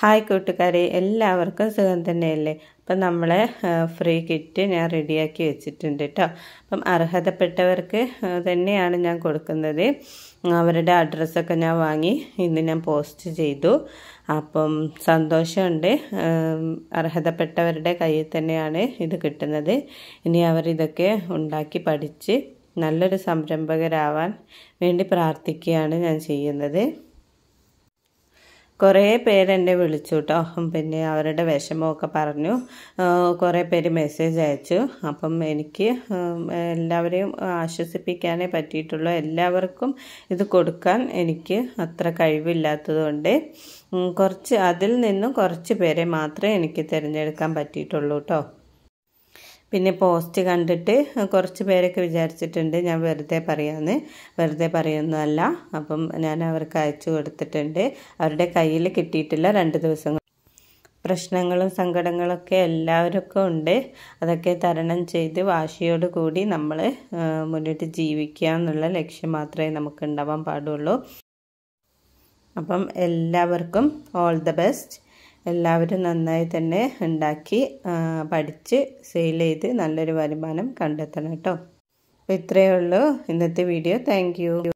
hi കൂട്ടുകാരെ എല്ലാവർക്കും സുഖം തന്നെയല്ലേ അപ്പം നമ്മളെ ഫ്രീ കിറ്റ് ഞാൻ റെഡിയാക്കി വെച്ചിട്ടുണ്ട് കേട്ടോ അപ്പം അർഹതപ്പെട്ടവർക്ക് തന്നെയാണ് ഞാൻ കൊടുക്കുന്നത് അവരുടെ അഡ്രസ്സൊക്കെ ഞാൻ വാങ്ങി ഇന്ന് ഞാൻ പോസ്റ്റ് ചെയ്തു അപ്പം സന്തോഷമുണ്ട് അർഹതപ്പെട്ടവരുടെ കയ്യിൽ തന്നെയാണ് ഇത് കിട്ടുന്നത് ഇനി അവരിതൊക്കെ ഉണ്ടാക്കി പഠിച്ച് നല്ലൊരു സംരംഭകരാവാൻ വേണ്ടി പ്രാർത്ഥിക്കുകയാണ് ഞാൻ ചെയ്യുന്നത് കുറേ പേരെന്നെ വിളിച്ചു കേട്ടോ പിന്നെ അവരുടെ വിഷമമൊക്കെ പറഞ്ഞു കുറേ പേര് മെസ്സേജ് അയച്ചു അപ്പം എനിക്ക് എല്ലാവരെയും ആശ്വസിപ്പിക്കാനേ പറ്റിയിട്ടുള്ള എല്ലാവർക്കും ഇത് കൊടുക്കാൻ എനിക്ക് അത്ര കഴിവില്ലാത്തതുകൊണ്ട് കുറച്ച് അതിൽ നിന്നും കുറച്ച് പേരെ മാത്രമേ എനിക്ക് തിരഞ്ഞെടുക്കാൻ പറ്റിയിട്ടുള്ളൂ കേട്ടോ പിന്നെ പോസ്റ്റ് കണ്ടിട്ട് കുറച്ച് പേരൊക്കെ വിചാരിച്ചിട്ടുണ്ട് ഞാൻ വെറുതെ പറയാമെന്ന് വെറുതെ പറയുന്നതല്ല അപ്പം ഞാൻ അവർക്ക് അയച്ചു കൊടുത്തിട്ടുണ്ട് അവരുടെ കയ്യിൽ കിട്ടിയിട്ടില്ല രണ്ട് ദിവസം പ്രശ്നങ്ങളും സങ്കടങ്ങളൊക്കെ എല്ലാവർക്കും ഉണ്ട് അതൊക്കെ തരണം ചെയ്ത് വാശിയോട് കൂടി നമ്മൾ മുന്നോട്ട് ജീവിക്കുക എന്നുള്ള ലക്ഷ്യം മാത്രമേ നമുക്ക് ഉണ്ടാവാൻ പാടുള്ളൂ അപ്പം എല്ലാവർക്കും ഓൾ ദ ബെസ്റ്റ് എല്ലാവരും നന്നായി തന്നെ ഉണ്ടാക്കി പഠിച്ച് സെയിൽ ചെയ്ത് നല്ലൊരു വരുമാനം കണ്ടെത്തണം കേട്ടോ അപ്പോൾ ഇത്രയേ ഉള്ളൂ ഇന്നത്തെ വീഡിയോ താങ്ക്